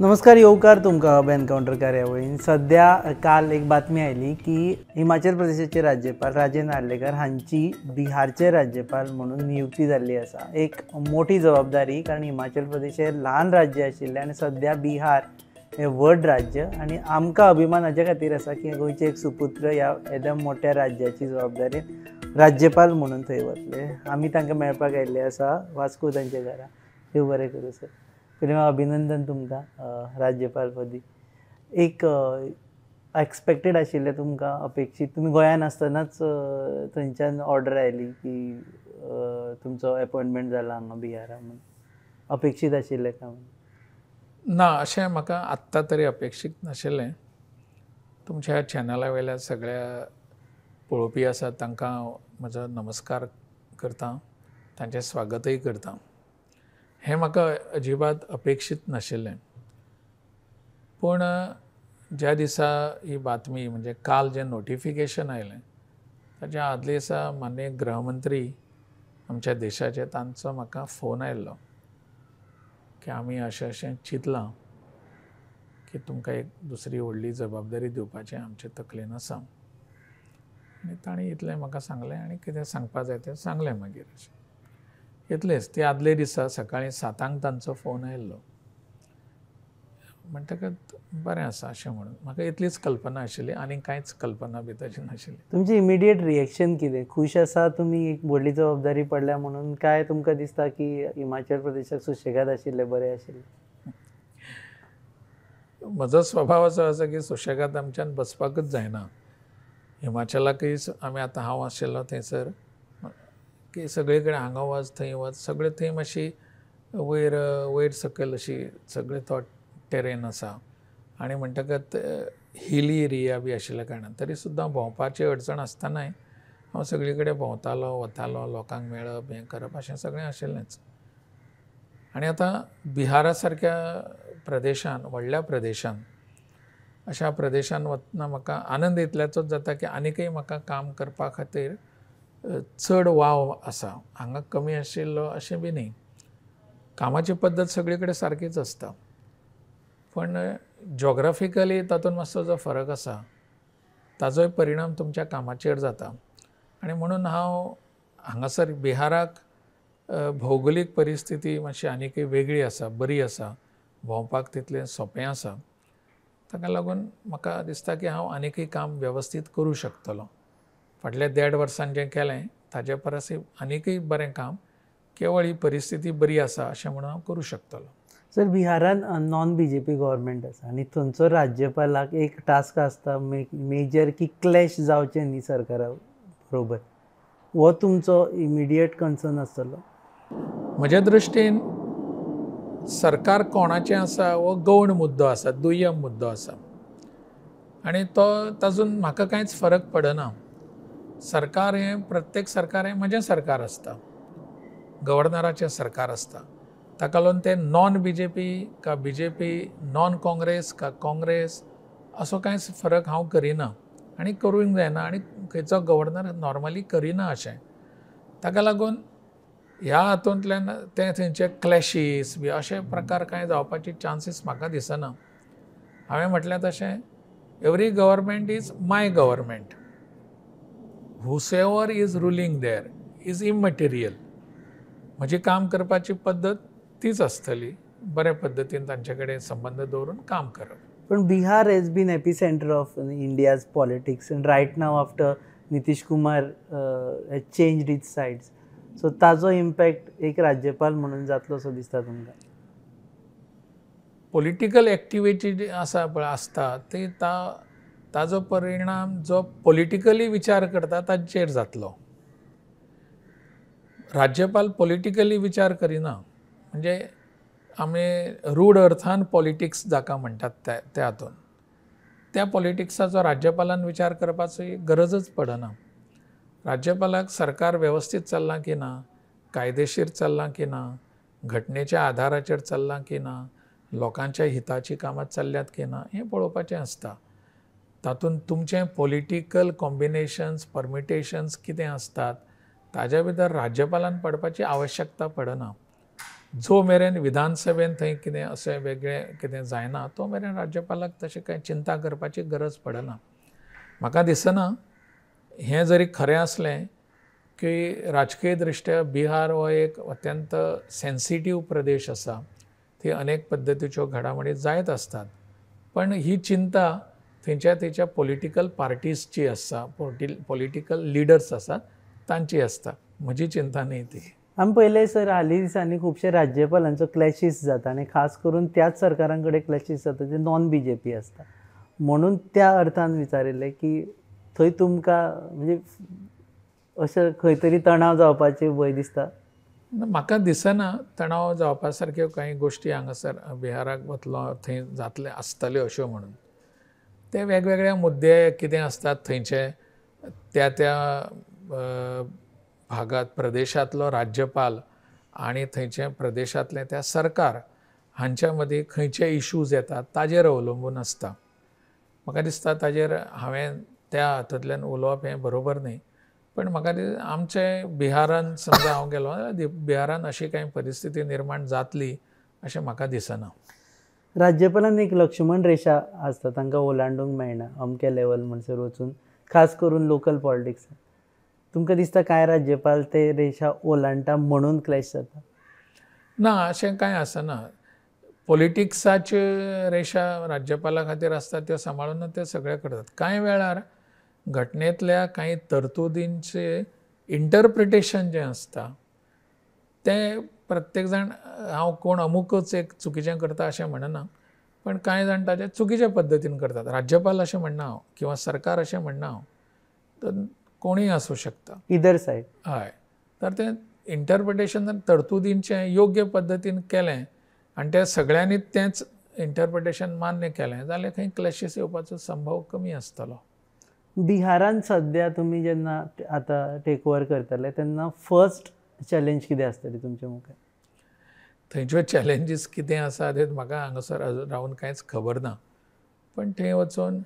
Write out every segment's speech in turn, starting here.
नमस्कार येवकार तुमकां हब एनकावंटर कार्यावळीन सध्या काल एक बातमी आयली की हिमाचल प्रदेशाचे राज्यपाल राजेंद्र नार्लेकर हांची बिहारचे राज्यपाल म्हणून नियुक्ती झाली असा एक मोठी जबाबदारी कारण हिमाचल प्रदेश हे ल्हान राज्य आशिल्लें आणि सध्या बिहार हे व्हड राज्य आणि आमकां अभिमान खातीर असा की गोंयचे एक सुपुत्र ह्या एकदम मोठ्या राज्याची जबाबदारी राज्यपाल म्हणून थंय वतले आम्ही तांकां मेळपाक आयिल्ले आसा वास्को तांच्या घरा देव बरें करूं सर पयलीं हांव अभिनंदन तुमकां राज्यपाल पदी एक एक्सपेक्टेड आशिल्लें तुमकां अपेक्षीत तुमी गोंयान आसतनाच थंयच्यान ऑर्डर आयली की तुमचो एपॉयंटमेंट जाला हांगा बिहारा म्हणून अपेक्षीत आशिल्लें काय म्हण ना अशें म्हाका आत्तां तरी अपेक्षीत नाशिल्लें तुमच्या चॅनला वयल्या सगळ्या पळोवपी आसात तांकां म्हजो नमस्कार करतां तांचें स्वागतय करतां हें म्हाका अजिबात अपेक्षीत नाशिल्लें पूण ज्या दिसा ही बातमी म्हणजे काल जें नोटिफिकेशन आयलें ताच्या आदले दिसा मान्य गृहमंत्री आमच्या देशाचे तांचो म्हाका फोन आयिल्लो की आमी अशें अशें चिंतलां की तुमकां एक दुसरी व्हडली जबाबदारी दिवपाचें आमचे तकलेन आसा आनी ताणें इतलें म्हाका सांगलें आनी कितें सांगपा जाय तें सांगलें मागीर अशें इतलेंच ते आदले दिसा सकाळीं सातांक तांचो फोन आयिल्लो म्हणटकच बरें आसा अशें म्हणून म्हाका इतलीच कल्पना आशिल्ली आनी कांयच कल्पना बी तशी नाशिल्ली तुमची इमिडिएट रिएक्शन कितें खूश आसा तुमी एक व्हडली जबाबदारी पडल्या म्हणून काय तुमकां दिसता की हिमाचल प्रदेशाक सुशेगाद आशिल्लें बरें आशिल्लें म्हजो स्वभाव असो आसा की सुशेगाद आमच्यान बसपाकच जायना हिमाचला केस आमी आतां हांव आशिल्लो थंयसर की सगळीकडे कडेन हांगा वच थंय वच सगळे थंय मातशी वयर वयर सकयल अशी सगळे तो टेरेन आसा आनी म्हणटकच हिली एरिया बी आशिल्ल्या कारणान तरी सुद्दां भोंवपाची अडचण आसतनाय हांव सगळी कडेन भोंवतालो वतालो लोकांक मेळप हें करप अशें सगळें आशिल्लेंच आनी आतां बिहारा सारक्या प्रदेशांत व्हडल्या प्रदेशांत अशा प्रदेशां वतना म्हाका आनंद इतल्याचोच जाता की आनीकय म्हाका काम करपा खातीर चड वाव आसा हांगा कमी आशिल्लो अशें बी न्ही कामाची पद्दत सगळे कडेन सारकीच आसता पण जॉग्राफिकली तातूंत मातसो जो फरक आसा ताजोय परिणाम तुमच्या कामाचेर जाता आनी म्हणून हांव हांगासर बिहाराक भौगोलीक परिस्थिती मातशी आनीकय वेगळी आसा बरी आसा भोंवपाक तितलें सोंपें आसा ताका लागून म्हाका दिसता की हांव आनीकय काम वेवस्थीत करूं शकतलों फाटल्या देड वर्सान जें केलें ताचे परस आनीकय बरें काम केवळ ही परिस्थिती बरी आसा अशें म्हणून हांव करूं शकतलों sir बिहारान non B J P government आसा आनी थंयचो राज्यपालाक एक टास्क आसता मेजर की क्लॅश जावचें न्ही सरकारा बरोबर हो तुमचो इमिडियेट कन्सर्न आसतलो म्हज्या दृश्टीन सरकार कोणाचें आसा हो गौण मुद्दो आसा दुय्यम मुद्दो आसा आनी तो ताजून म्हाका कांयच फरक पडना सरकार हें प्रत्येक सरकार हें म्हजें सरकार आसता गव्हर्नराचें सरकार आसता ताका लागून तें नॉन बी जे पी का B J P non Congress का काँग्रेस असो कांयच फरक हांव करिना आनी करूंक जायना आनी खंयचो गव्हर्नर नॉर्मली करिना अशें ताका लागून ह्या हातूंतल्यान ते थंयचे क्लॅशीस बी अशे प्रकार कांय जावपाचे चान्सीस म्हाका दिसना हांवें म्हटलें तशें every government is my government whosoever is ruling there is immaterial म्हजी काम करपाची पद्दत तीच आसतली बऱ्या पद्दतीन तांचे कडेन संबंध दवरून काम करप पण Bihar is been epicentre of India's politics and right now after Nitish Kumar change its sides so ताजो इम्पॅक्ट एक राज्यपाल म्हणून जातलो असो दिसता तुमकां पॉलिटिकल ॲक्टिव्हिटी जी आसा असता ते ती ता ताजो परिणाम जो पॉलिटिकली विचार करता ताचेर जातलो राज्यपाल पॉलिटिकली विचार करिना म्हणजे आम्ही रूढ अर्थान पॉलिटिक्स जाका म्हणतात त्या त्या हातून त्या पॉलिटिक्साचो राज्यपालान विचार करपाची गरजच पडना राज्यपालाक सरकार व्यवस्थित चल्लां की ना कायदेशीर चल्लां की ना घटनेच्या आधाराचेर चल्लां की ना लोकांच्या हिताची कामां चालल्यात की ना हे पळोवपाचें आसता तातून तुमचे पॉलिटिकल कॉम्बिनेशन्स परमिटेशन्स किती असतात ताज्या भितर राज्यपालान पडपाची आवश्यकता पडना जो मेरेन विधानसभेन थंय कितें असे वेगळें कितें जायना तो मेरेन राज्यपालाक तशें कांय चिंता करपाची गरज पडना म्हाका दिसना हे जरी खरें असलें की राजकीय दृश्ट्या बिहार हो एक अत्यंत सेन्सिटीव प्रदेश असा ते अनेक पद्दतीच्यो घडामोडी जायत असतात पण ही चिंता थंयच्या थंयच्या पॉलिटिकल पार्टीजची असा पॉलिटिकल लिडर्स आसा तांची आसता म्हजी चिंता नाही ती आम्ही पहिले सर हाली दिसांनी खुबशे राज्यपालांचो क्लॅशीस जाता आणि खास करून त्याच सरकारांकडे क्लॅशीस जाता जे नॉन बी जे पी असतात म्हणून त्या अर्थान विचारिल्लें की थंय तुमकां म्हणजे अशें खंय तरी तणाव जावपाची भंय दिसता म्हाका दिसना तणाव जावपा सारक्यो कांय गोश्टी हांगासर बिहाराक वतलो थंय जातले आसतल्यो अश्यो म्हणून ते वेगवेगळे मुद्दे कितें आसतात थंयचे त्या त्या भागात प्रदेशांतलो राज्यपाल आनी थंयचे प्रदेशांतलें त्या सरकार हांच्या मदीं खंयचे इश्यूज येतात ताजेर अवलंबून आसता म्हाका दिसता ताजेर हांवें त्या हातूंतल्यान उलोवप हें बरोबर न्ही पण म्हाका आमचे बिहारान समजा हांव गेलो जाल्यार बिहारान अशी कांय परिस्थिती निर्माण जातली अशें म्हाका दिसना राज्यपालान एक लक्ष्मण रेशा आसता तांकां ओलांडूंक मेळना अमक्या लेवल म्हणसर वचून खास करून लोकल पॉलिटिक्स तुमकां दिसता कांय राज्यपाल ते रेशा ओलांडटा म्हणून क्लॅश जाता ना अशें कांय आसना पॉलिटिक्साच्यो रेशा राज्यपाला खातीर आसता त्यो सांबाळून ते सगळे करतात कांय वेळार घटनेतल्या काही तरतुदींचे इंटरप्रिटेशन जे आसता ते प्रत्येक हा हांव कोण अमुकच एक चुकीचें करता अशें म्हणना पण कांय जाण ताचे चुकीचे पद्दतीन करतात राज्यपाल अशें म्हणना हांव किंवा सरकार अशें म्हणना हांव कोणी असू शकता इदर साईड हय तर ते इंटरप्रिटेशन तरतुदींचे योग्य पद्दतीन केले आणि त्या सगळ्यांनी तेच इंटरप्रिटेशन मान्य केले जाल्यार खंय क्लॅशीस येवपाचो संभव कमी आसतलो बिहारान सध्या तुम्ही जेन्ना आता टेक ओव्हर करतले त्यांना फर्स्ट चॅलेंज किती आसतली तुमच्या मुखार थंयच्यो चॅलेंजीस किती आसा ते म्हाका हांगासर रावन कांयच खबर ना पण थंय वचून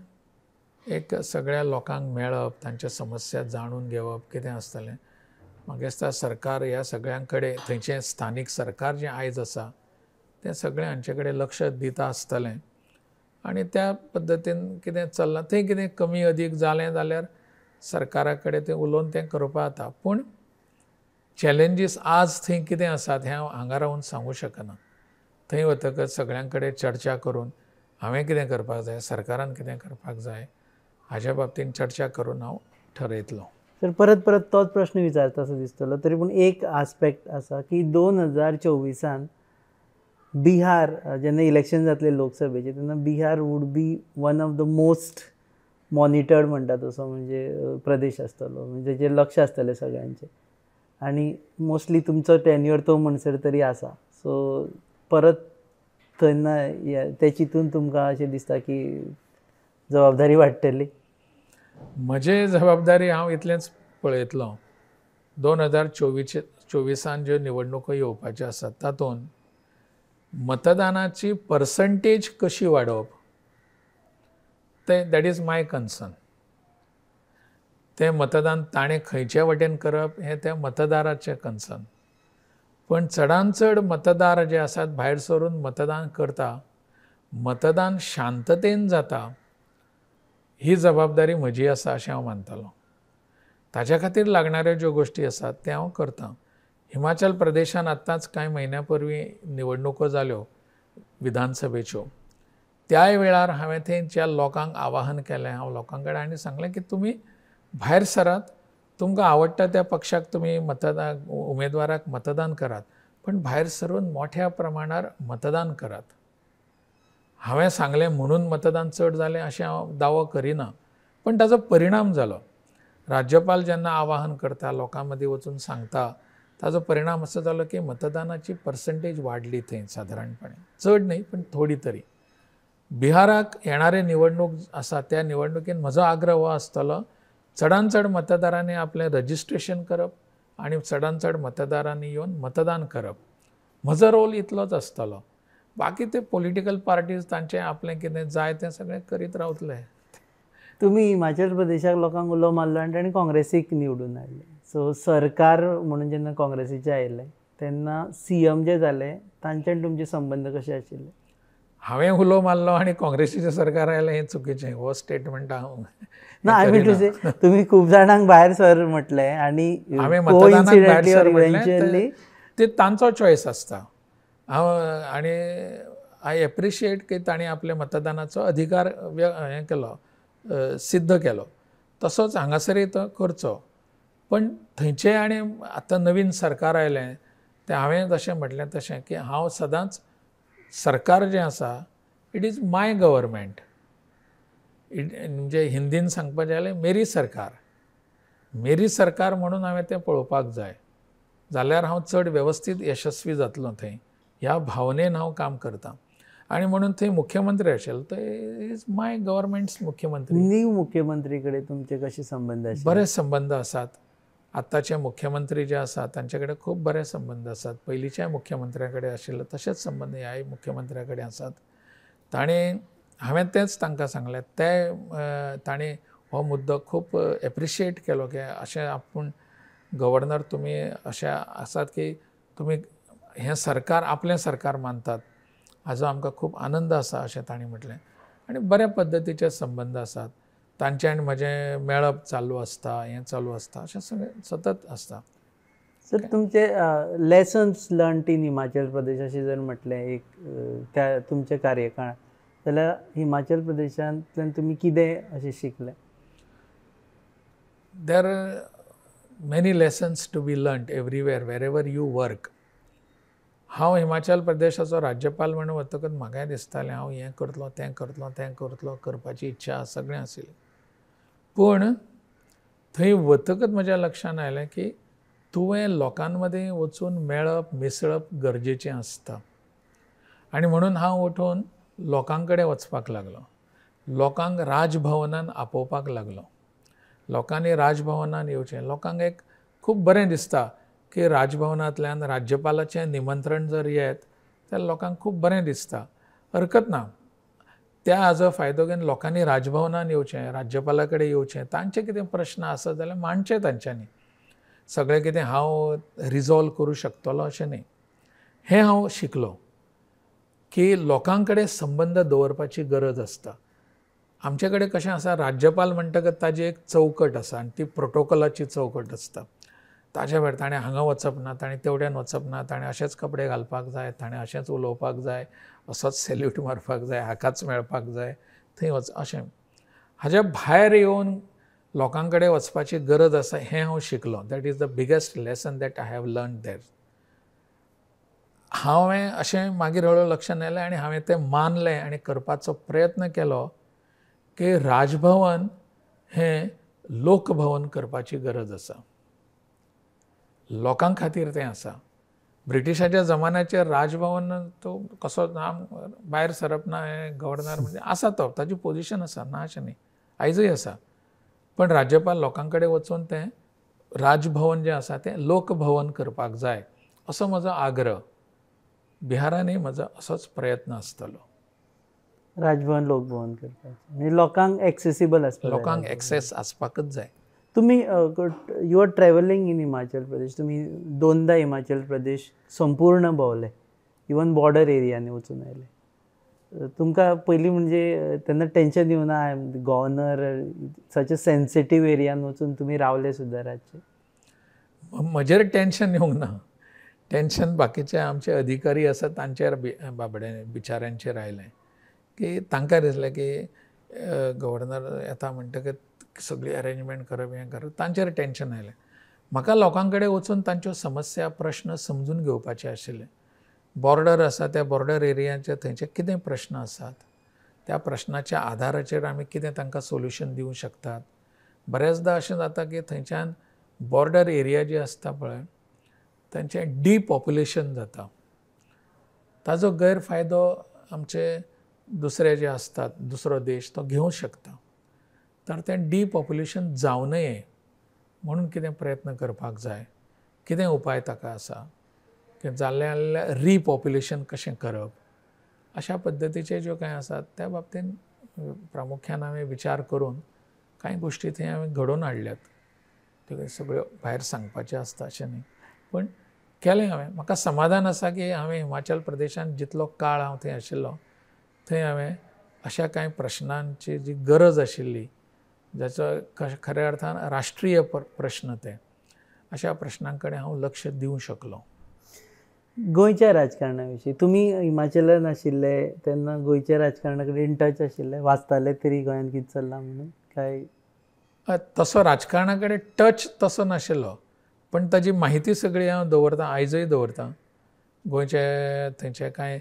एक सगळ्या लोकांक मेळप तांच्या समस्या जाणून घेवप किती आसतलें म्हाका दिसता सरकार ह्या सगळ्यांकडे कडेन थंयचें स्थानीक सरकार जें आयज आसा तें सगळें हांचे कडेन लक्ष दिता आसतलें आणि त्या पद्दतीन कितें चल्लां तें कितें कमी अदीक जालें जाल्यार सरकारा कडेन तें उलोवन तें करपा जाता पूण चॅलेंजीस आज थंय कितें आसात हें हांव हांगा रावन सांगूं शकना थंय वतकच सगळ्यां कडेन चर्चा करून हांवें कितें करपाक जाय सरकारान कितें करपाक जाय हाज्या बाबतीन चर्चा करून हांव ठरयतलों तर परत परत तोच प्रश्न विचारता असो दिसतलो तरी पूण एक आस्पेक्ट आसा की दोन हजार चोवीसान बिहार जेन्ना इलेक्शन जातले लोकसभेचे तेन्ना Bihar would be one of the most monitored म्हणटा असं म्हणजे प्रदेश आसतलो म्हणजे जे लक्ष आसतलें सगळ्यांचे आणि मोस्टली तुमचो टेन्युअर तो म्हणसर तरी असा सो परत त्यांना त्या चितून तुमकां अशें दिसता की जबाबदारी वाडटली म्हजे जबाबदारी हांव इतलेंच पळयतलो दोन हजार चोवीस चोवीसान ज्यो निवडणुको येवपाच्यो आसात तातूंत मतदानाची पर्संटेज कशी वाढवप ते दॅट इज माय कन्सर्न ते मतदान ताणें खंयचे वटेन करप हें त्या मतदाराचें कन्सर्न पण चडांत चड मतदार जे आसात भायर सरून मतदान करता मतदान शांततेन जाता ही जबाबदारी म्हजी आसा अशें हांव मानतालों ताच्या खातीर लागणाऱ्यो ज्यो गोश्टी आसात ते हांव करतां हिमाचल प्रदेशान आत्ताच कांय महिन्यापूर्वी निवडणुको जाल्यो विधानसभेच्यो त्याय वेळार हांवें थंयच्या लोकांक आवाहन केलें हांव लोकां कडेन आनी सांगलें की तुमी भायर सरात तुमकां आवडटा त्या पक्षाक तुमी मतदान उमेदवाराक मतदान करात पण भायर सरून मोठ्या प्रमाणार मतदान करात हांवें सांगलें म्हणून मतदान चड जालें अशें हांव दावो करिना पण ताजो परिणाम जालो राज्यपाल जेन्ना आवाहन करता लोकां मदीं वचून सांगता ताजो परिणाम असं झाला की मतदानाची पर्सेंटेज वाढली ते साधारणपणे चढ नाही पण थोडी तरी बिहाराक येणारे निवडणूक असा त्या निवडणुकीत म्हजो आग्रह हो असतो चडान चड मतदारांनी आपले रजिस्ट्रेशन करप आणि चडान चड मतदारांनी येऊन मतदान करप माझा रोल इतलोच असतो बाकी ते पॉलिटिकल पार्टीज तांचें आपले किती जाय ते सगळे करीत रावतले तुम्ही हिमाचल प्रदेशाक लोकांक उलो मारलो आनी काँग्रेसीक निवडून आणले सो सरकार म्हणून जेन्ना काँग्रेसीचे आयिल्ले तेन्ना सी एम जे झाले तांच्यान तुमचे संबंध कसे आशिल्ले हांवें हुलो मारलो आणि काँग्रेसीचे सरकार आले हे चुकीचे हो स्टेटमेंट हांव ना आय मीन से तुमी खूब जाणांक भायर सर म्हटलें आनी हांवें ते तांचो चॉईस असता हांव आनी आय एप्रिशिएट की ताणें आपल्या मतदानाचो अधिकार हे केलो सिद्ध केलो तसोच हांगासरूय तो करचो पण थंयचे आणि आतां नवीन सरकार आयलें तें हांवें जशें म्हटलें तशें की हांव सदांच सरकार जें आसा it is my government it म्हणजे हिंदीन सांगपाचें जालें मेरी सरकार मेरी सरकार म्हणून हांवें तें पळोवपाक जाय जाल्यार हांव चड वेवस्थीत यशस्वी जातलो थंय ह्या भावनेन हांव काम करतां आणि म्हणून थंय मुख्यमंत्री आशिल्लो ते इज माय गव्हर्मेंट मुख्यमंत्री न्यू मुख्यमंत्री कडेन तुमचे कशे संबंध बरे संबंध आसात आत्ताचे मुख्यमंत्री जे असतात त्यांच्याकडे खूप बरे संबंध असतात पहिलीच्या मुख्यमंत्र्याकडे आशिल्ले तसेच संबंध ह्याय मुख्यमंत्र्याकडे असतात ताणें हांवें तेच तांकां सांगलें ते ताणें हो मुद्दो खूब एप्रिशिएट केलो की अशें आपूण गव्हर्नर तुमी अशें आसात की तुमी हें सरकार आपलें सरकार मानतात हाजो आमकां खूब आनंद आसा अशें ताणें म्हटलें आनी बऱ्या पद्दतीचे संबंद आसात तांचे आनी म्हजें मेळप चालू असता हे चालू असता अशें सगळें सतत आसता सर तुमचे lessons learn in Himachal Pradesh अशें जर म्हटलें एक त्या तुमच्या कार्यकाळांत जाल्यार हिमाचल प्रदेशांतल्यान तुमी कितें अशें शिकले there many lessons to be learn everywhere wherever you work हांव हिमाचल प्रदेशाचो राज्यपाल म्हणून वतकच म्हाकाय दिसतालें हांव हें करतलो तें करतलो तें करतलो करपाची इच्छा सगळें आशिल्लें पण थंय वतकच म्हज्या लक्षांत आयलें की तुवें लोकां वचून मेळप मिसळप गरजेचें आसता आनी म्हणून हांव उठून लोकां कडेन वचपाक लागलो लोकांक राजभवनान आपोवपाक लागलो लोकांनी राजभवनान येवचें लोकांक एक खूब बरें दिसता की राजभवनांतल्यान राज्यपालाचें निमंत्रण जर येत जाल्यार लोकांक खूब बरें दिसता हरकत ना त्या हाजो फायदो घेवन लोकांनी राजभवनान येवचें राज्यपाला कडेन येवचें तांचे कितें प्रश्न आसा जाल्यार मांडचे तांच्यांनी सगळें कितें हांव रिजॉल्व करूं शकतलो अशें न्ही हें हांव शिकलो की लोकां कडेन संबंद दवरपाची गरज आसता आमचे कडेन कशें आसा राज्यपाल म्हणटकच ताजी एक चौकट आसा आनी ती प्रोटोकॉलाची चौकट आसता ताज्या वेळ ताणें हांगा वचप ना ताणें तेवड्यान वचप ना ताणें अशेंच कपडे घालपाक जाय ताणें अशेंच उलोवपाक जाय असोच सेल्यूट मारपाक जाय हाकाच मेळपाक जाय थंय वच अशें हाज्या भायर येवन लोकां कडेन वचपाची गरज आसा हें हांव शिकलो that is the biggest lesson that I have learn there हांवें अशें मागीर हळू लक्षांत आयलें आनी हांवें तें मानलें आनी करपाचो प्रयत्न केलो की राजभवन हें लोकभवन करपाची गरज आसा लोकां खातीर तें आसा ब्रिटिशाच्या जमान्याचे राजभवन तो कसो नाम भायर सरप ना हे गव्हर्नर म्हणजे आसा तो ताची पोजिशन आसा ना अशें न्ही आयजूय आसा पण राज्यपाल लोकां कडेन वचून तें राजभवन जें आसा तें लोकभवन करपाक जाय असो म्हजो आग्रह बिहारांनी म्हजो असोच प्रयत्न आसतलो राजभवन लोकभवन करपाक म्हणजे लोकांक एक्सेसिबल आसता लोकांक एक्सेस आसपाकच जाय तुम्ही you are travelling in Himachal Pradesh तुम्ही दोनदा हिमाचल प्रदेश संपूर्ण भोवले इवन बॉर्डर एरियानी वचून आले तुमकां पयलीं म्हणजे तेन्ना टेन्शन ना I am governor such a sensitive एरियान वचून तुम्ही रावले सुद्दां रातचे म्हजेर टेन्शन येवंक ना टेन्शन बाकीचे आमचे अधिकारी आसा तांचेर बाबड्या बिचाऱ्यांचेर आयलें की तांकां दिसले की गव्हर्नर येता म्हणटकच सगळी अरेंजमेंट करप हें करप तांचेर टेंशन आयलें म्हाका लोकां कडेन वचून तांच्यो समस्या प्रश्न समजून घेवपाचे आशिल्ले बॉर्डर आसा त्या बॉर्डर एरियाचे थंयचे कितें प्रश्न आसात त्या प्रश्नाच्या आधाराचेर आमी कितें तांकां सोल्युशन दिवंक शकतात बऱ्याचदा अशें जाता की थंयच्यान बॉर्डर एरिया जी आसता पळय तांचें डिपॉप्युलेशन जाता ताजो गैरफायदो आमचे दुसरे जे असतात दुसरो देश तो घेऊ शकता तर तें डिपॉप्युलेशन जावं नये म्हणून कितें प्रयत्न करपाक जाय कितें उपाय ताका आसा की जाल्लें जाल्यार रिपॉप्युलेशन कशें करप अशा पद्दतीचे ज्यो कांय आसात त्या बाबतीन प्रामुख्यान हांवें विचार करून कांय गोश्टी थंय हांवें घडोवन हाडल्यात त्यो सगळ्यो भायर सांगपाच्यो आसता अशें न्ही पूण केलें हांवें म्हाका समाधान आसा की हांवें हिमाचल प्रदेशांत जितलो काळ हांव थंय आशिल्लो थंय हांवें अशा कांय प्रश्नांची जी गरज आशिल्ली ज्याचं क खऱ्या अर्थान राष्ट्रीय प्रश्न ते अशा प्रश्नांकडे हा लक्ष देऊ शकलो गोयच्या राजकारणाविषयी तुम्ही तुमी हिमाचलान आशिल्ले त्यांना गोंयच्या राजकारणाकडे कडेन टच आशिल्ले वाचताले तरी गोयात कितें म्हणून काय तसं राजकारणाकडे टच तसं नाशिल्लो पण ताजी माहिती सगळी हांव दवरतां आयजय दवरतां गोंयचे थंयचे कांय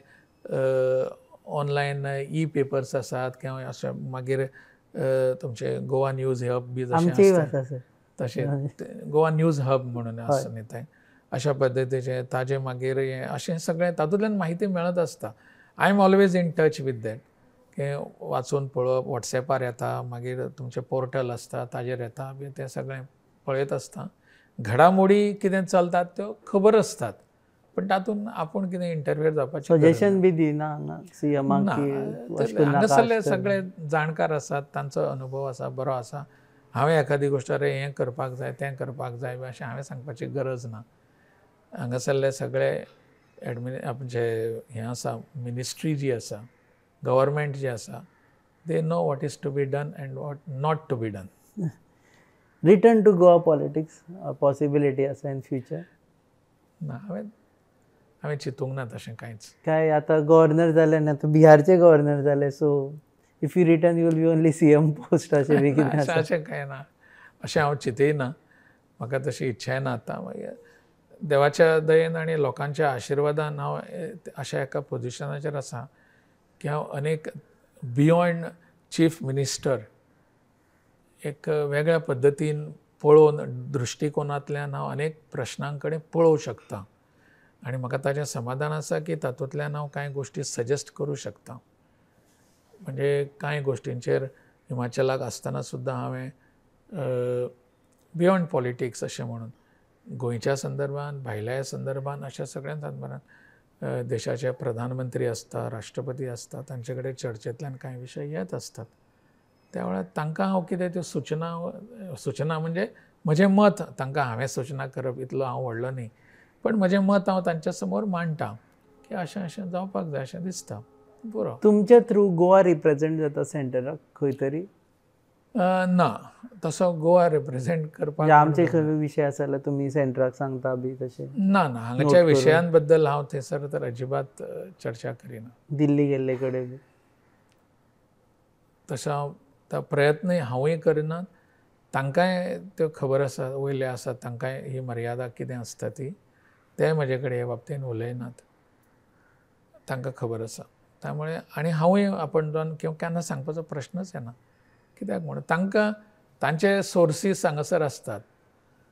ऑनलायन ई पेपर्स आसात किंवा अशें मागीर तुमचे गोवा न्यूज हब बी जशें गोवा न्यूज हब म्हणून असं येत आहे अशा पद्धतीचे ताजे मागीर हे अशें सगळें तातूंतल्यान म्हायती मेळत आसता I am always in touch with that की वाचून पळोवप वॉट्सॅपार येता मागीर तुमचे पोर्टल आसता ताजेर येता बी ते सगळे पळयत आसता घडामोडी कितें चलतात त्यो खबर आसतात पण तातून आपण कितें इंटरव्यर जावपाचें सजेशन बी दिना हांगासरले सगळे जाणकार आसात तांचो अनुभव आसा बरो आसा हांवें एखादी गोश्ट अरे हें करपाक जाय तें करपाक जाय अशें हांवें सांगपाची गरज ना हांगासरले सगळे एडमिन आमचे हें आसा मिनिस्ट्री जी आसा गव्हर्मेंट जी आसा they know what is to be done and what not to be done return to Goa politics possibility आसा इन फ्युचर ना हांवें हांवें चिंतूंक ना तशें कांयच काय आतां गव्हर्नर झाले ना तूं बिहारचे गव्हर्नर झाले so if you return you will be only C M post अशें बी कितें अशें कांय ना अशें हांव चिंतयना म्हाका तशी इच्छाय ना आतां मागीर म्हणजे देवाच्या दयेन आनी लोकांच्या आशिर्वादान हांव अशा एका पोजिशनाचेर आसा की हांव अनेक बियॉन्ड चीफ मिनिस्टर एक वेगळ्या पद्दतीन पळोवन दृष्टिकोनातल्या हांव अनेक प्रश्नांकडे कडेन शकता आणि म्हाका ताजें समाधान आसा की तातूंतल्यान हांव कांय गोश्टी सजेस्ट करू शकता म्हणजे कांय गोश्टींचेर हिमाचलाक आसतना सुद्दां हांवें बियॉन्ड पॉलिटिक्स अशें म्हणून गोंयच्या संदर्भात भायल्या संदर्भात अशा सगळ्या संदर्भान देशाचे प्रधानमंत्री आसता राष्ट्रपती आसता तांचे कडेन चर्चेतल्यान कांय येत असतात त्या वेळार तांकां हांव कितें त्यो सुचना सुचना म्हणजे म्हजें मत तांकां हांवें सुचना करप इतलो हांव व्हडलो न्ही पण म्हजें मत हांव तांच्या समोर मांडटा की अशें अशें जावपाक जाय अशें दिसता पुरो तुमच्या थ्रू गोवा रिप्रेझेंट जाता सेंटराक खंय तरी ना तसो गोवा रिप्रेझेंट करपाक म्हणजे आमचे खंय विशय आसा जाल्यार तुमी सेंटराक सांगता बी तशें ना ना हांगाच्या विशयां बद्दल हांव थंयसर तर अजिबात चर्चा करिना दिल्ली गेल्ले कडेन बी प्रयत्न हांव प्रयत्नय हांवूय करिना तांकांय त्यो खबर आसा वयले आसा तांकांय ही मर्यादा कितें आसता ती ते म्हजे कडेन ह्या बाबतीन उलयनात तांकां खबर आसा त्यामुळे आणि हांवूय आपण किंवा केन्ना सांगपाचो प्रश्नच येना कित्याक म्हणून तांकां तांचे सोर्सीस हांगासर आसतात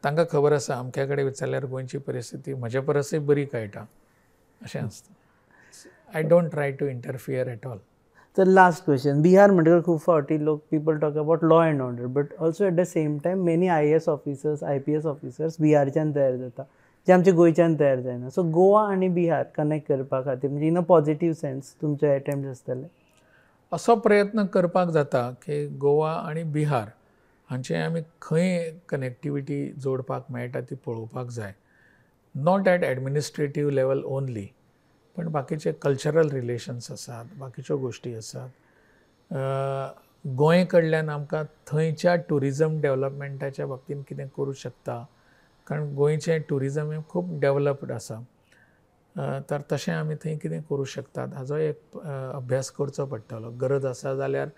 तांकां खबर आसा अमक्या कडेन विचारल्यार गोंयची परिस्थिती म्हजे परसय बरी कळटा अशें आसता I don't try to interfere at all तर लास्ट क्वेश्चन बिहार म्हणटकच खूब फावटी लोक people talk about law and order but also at the same time many I A S officers I P S officers बिहारच्यान तयार जाता जे आमचे गोयच्यान तयार जायना सो गोवा आणि बिहार कनेक्ट करपा खातीर म्हणजे इन अ पॉझिटिव्ह सेन्स तुमचे एटेम्प्ट आसतले असो प्रयत्न करपाक जाता की गोवा आणि बिहार हांचे आमी खंय कनेक्टिविटी जोडपाक मेळटा ती पळोवपाक जाय not at administrative level only पण बाकीचे कल्चरल रिलेशन्स आसात बाकीच्यो गोष्टी आसात गोंय कडल्यान आमकां थंयच्या ट्युरिजम डेव्हलपमेंटाच्या बाबतींत कितें करूं शकता कारण गोंयचें ट्युरिजम हें खूब डेवलप्ड आसा तर तशें आमी थंय कितें करूं शकतात हाजो एक अभ्यास करचो पडटलो गरज आसा जाल्यार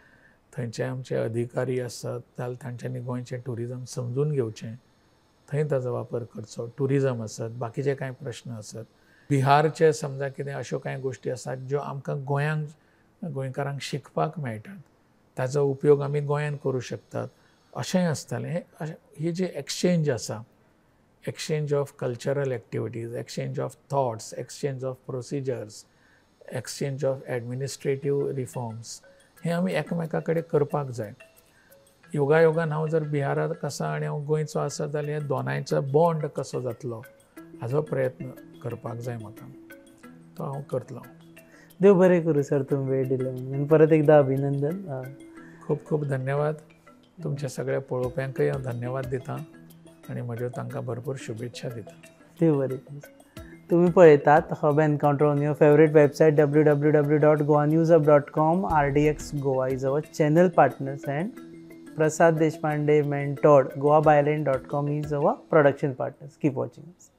थंयचे आमचे अधिकारी आसत जाल्यार तांच्यांनी गोंयचें ट्युरिजम समजून घेवचें थंय ताजो वापर करचो ट्युरिजम आसत बाकीचे कांय प्रश्न आसत बिहारचे समजा कितें अश्यो कांय गोश्टी आसात ज्यो आमकां गोंयांक गोंयकारांक शिकपाक मेळटात ताचो उपयोग आमी गोंयांत करू शकतात अशेंय आसतालें ही जी एक्सचेंज आसा exchange of cultural activities exchange of thoughts exchange of procedures exchange of administrative reforms हे आमी एकामेकाकडे करपाक जाय योगायोगान हांव जर बिहारात आसा आनी हांव गोंयचो आसा जाल्यार दोनांयचो बॉन्ड कसो जातलो हाजो प्रयत्न करपाक जाय म्हाका तो हांव करतलो देव बरें करूं सर तुम्ही वेळ दिलो परत एकदा अभिनंदन खूप खूप धन्यवाद तुमच्या सगळ्या पळोवप्यांकय हांव धन्यवाद दितां आणि म्हज्यो तांकां भरपूर शुभेच्छा दिता देव बरें तुम्ही पळयतात hub encounter on your favourite website W W W dot Goa news up dot com R D X Goa is our channel partners and Prasad Deshpande mentored Goa bylane dot com is our production partners keep watching